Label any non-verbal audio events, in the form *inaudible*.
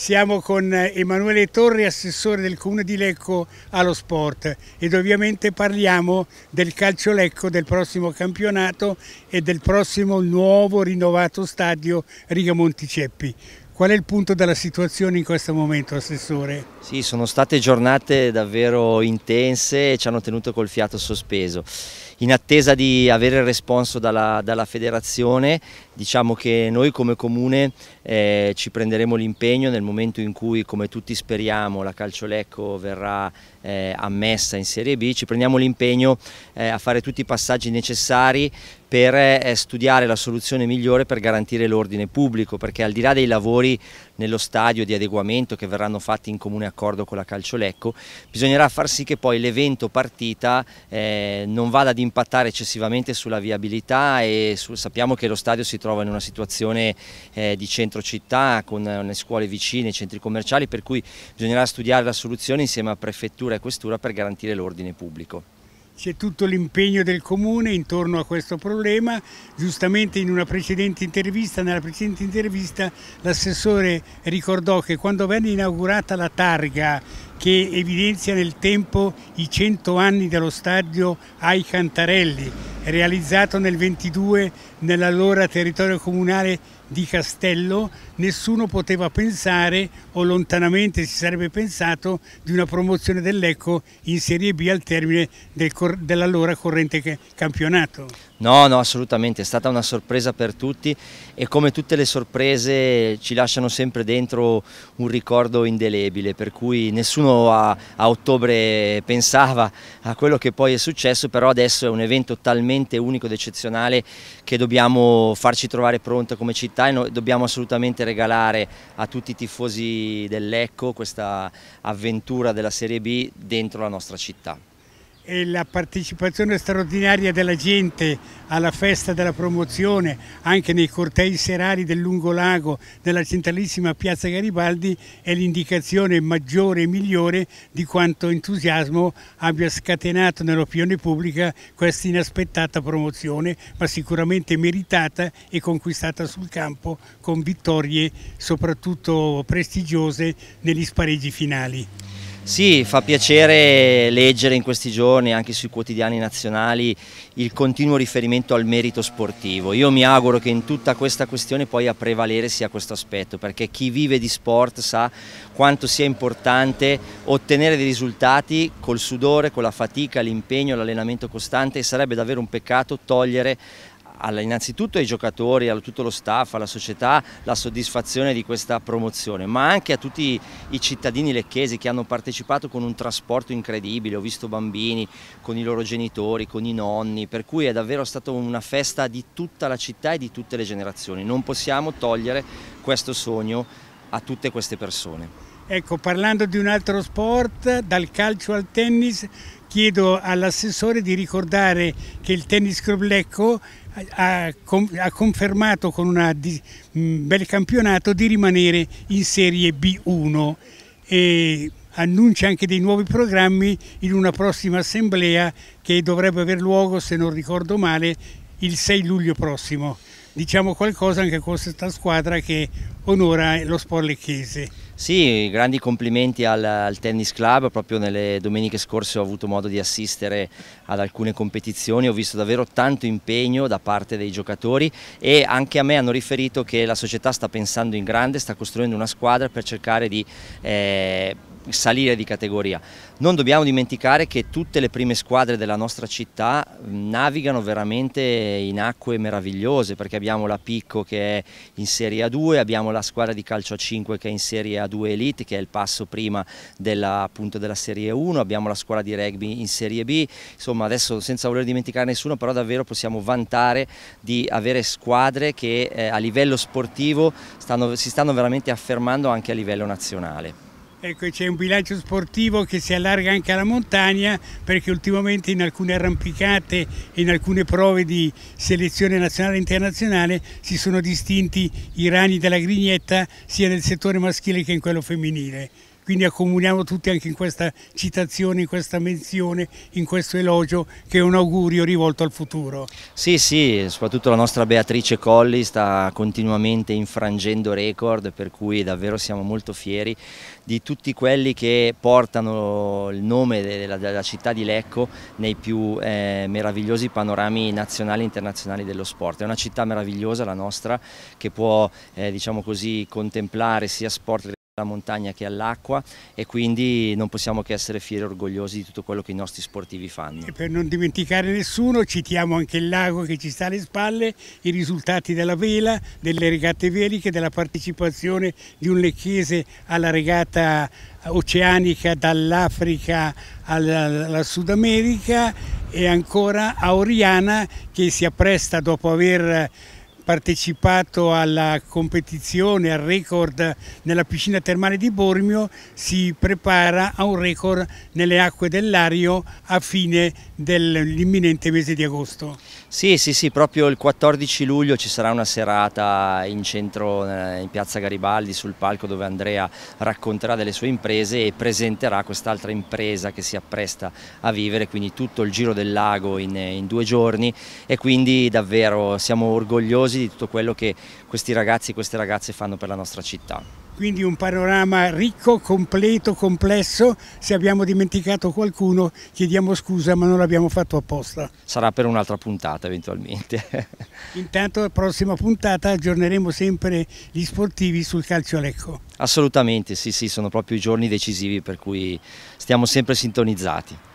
Siamo con eh, Emanuele Torri, assessore del Comune di Lecco allo sport ed ovviamente parliamo del calcio Lecco, del prossimo campionato e del prossimo nuovo rinnovato stadio Rigamonti Ceppi. Qual è il punto della situazione in questo momento, Assessore? Sì, sono state giornate davvero intense e ci hanno tenuto col fiato sospeso in attesa di avere il responso dalla, dalla federazione diciamo che noi come comune eh, ci prenderemo l'impegno nel momento in cui come tutti speriamo la Calciolecco verrà eh, ammessa in Serie B ci prendiamo l'impegno eh, a fare tutti i passaggi necessari per eh, studiare la soluzione migliore per garantire l'ordine pubblico perché al di là dei lavori nello stadio di adeguamento che verranno fatti in comune accordo con la Calciolecco bisognerà far sì che poi l'evento partita eh, non vada ad impedire impattare eccessivamente sulla viabilità e su, sappiamo che lo stadio si trova in una situazione eh, di centro città con eh, le scuole vicine, i centri commerciali per cui bisognerà studiare la soluzione insieme a prefettura e questura per garantire l'ordine pubblico. C'è tutto l'impegno del Comune intorno a questo problema, giustamente in una precedente intervista, nella precedente intervista l'assessore ricordò che quando venne inaugurata la targa che evidenzia nel tempo i 100 anni dello stadio Ai Cantarelli, realizzato nel 22 nell'allora territorio comunale di Castello, nessuno poteva pensare o lontanamente si sarebbe pensato di una promozione dell'Ecco in Serie B al termine del, dell'allora corrente campionato. No, no, assolutamente, è stata una sorpresa per tutti e come tutte le sorprese ci lasciano sempre dentro un ricordo indelebile, per cui nessuno a, a, ottobre pensava a quello che poi è successo, però adesso è un evento talmente unico ed eccezionale che dobbiamo farci trovare pronta come città e no, dobbiamo assolutamente regalare a tutti i tifosi dell'Ecco questa avventura della Serie B dentro la nostra città e la partecipazione straordinaria della gente alla festa della promozione, anche nei cortei serali del Lungolago, della centralissima piazza Garibaldi, è l'indicazione maggiore e migliore di quanto entusiasmo abbia scatenato nell'opinione pubblica questa inaspettata promozione, ma sicuramente meritata e conquistata sul campo con vittorie soprattutto prestigiose negli spareggi finali. Sì, fa piacere leggere in questi giorni anche sui quotidiani nazionali il continuo riferimento al merito sportivo. Io mi auguro che in tutta questa questione poi a prevalere sia questo aspetto, perché chi vive di sport sa quanto sia importante ottenere dei risultati col sudore, con la fatica, l'impegno, l'allenamento costante e sarebbe davvero un peccato togliere alla, innanzitutto ai giocatori, a tutto lo staff, alla società la soddisfazione di questa promozione, ma anche a tutti i cittadini lecchesi che hanno partecipato con un trasporto incredibile, ho visto bambini con i loro genitori, con i nonni, per cui è davvero stata una festa di tutta la città e di tutte le generazioni, non possiamo togliere questo sogno a tutte queste persone. Ecco, parlando di un altro sport, dal calcio al tennis, chiedo all'assessore di ricordare che il tennis club Lecco ha, ha confermato con un mm, bel campionato di rimanere in Serie B1 e annuncia anche dei nuovi programmi in una prossima assemblea che dovrebbe aver luogo, se non ricordo male, il 6 luglio prossimo. Diciamo qualcosa anche con questa squadra che onora lo Sporlecchese. Sì, grandi complimenti al, al, Tennis Club, proprio nelle domeniche scorse ho avuto modo di assistere ad alcune competizioni, ho visto davvero tanto impegno da parte dei giocatori e anche a me hanno riferito che la società sta pensando in grande, sta costruendo una squadra per cercare di... Eh, salire di categoria. Non dobbiamo dimenticare che tutte le prime squadre della nostra città navigano veramente in acque meravigliose perché abbiamo la Picco che è in Serie A2, abbiamo la squadra di calcio a 5 che è in Serie A2 Elite che è il passo prima della, appunto, della Serie 1, abbiamo la squadra di rugby in Serie B, insomma adesso senza voler dimenticare nessuno però davvero possiamo vantare di avere squadre che eh, a livello sportivo stanno, si stanno veramente affermando anche a livello nazionale. Ecco, c'è un bilancio sportivo che si allarga anche alla montagna perché ultimamente in alcune arrampicate e in alcune prove di selezione nazionale e internazionale si sono distinti i rani della grignetta sia nel settore maschile che in quello femminile quindi accomuniamo tutti anche in questa citazione, in questa menzione, in questo elogio che è un augurio rivolto al futuro. Sì, sì, soprattutto la nostra Beatrice Colli sta continuamente infrangendo record, per cui davvero siamo molto fieri di tutti quelli che portano il nome della, della città di Lecco nei più eh, meravigliosi panorami nazionali e internazionali dello sport. È una città meravigliosa la nostra che può eh, diciamo così, contemplare sia sport la montagna che all'acqua e quindi non possiamo che essere fieri e orgogliosi di tutto quello che i nostri sportivi fanno. E per non dimenticare nessuno citiamo anche il lago che ci sta alle spalle, i risultati della vela, delle regate veliche, della partecipazione di un lecchese alla regata oceanica dall'Africa alla Sud America e ancora a Oriana che si appresta dopo aver partecipato alla competizione, al record nella piscina termale di Bormio, si prepara a un record nelle acque dell'Ario a fine dell'imminente mese di agosto. Sì, sì, sì, proprio il 14 luglio ci sarà una serata in centro, eh, in piazza Garibaldi, sul palco dove Andrea racconterà delle sue imprese e presenterà quest'altra impresa che si appresta a vivere, quindi tutto il giro del lago in, eh, in due giorni e quindi davvero siamo orgogliosi di tutto quello che questi ragazzi e queste ragazze fanno per la nostra città. Quindi un panorama ricco, completo, complesso. Se abbiamo dimenticato qualcuno chiediamo scusa ma non l'abbiamo fatto apposta. Sarà per un'altra puntata eventualmente. *laughs* Intanto la prossima puntata aggiorneremo sempre gli sportivi sul calcio a Lecco. Assolutamente, sì, sì, sono proprio i giorni decisivi per cui stiamo sempre sintonizzati.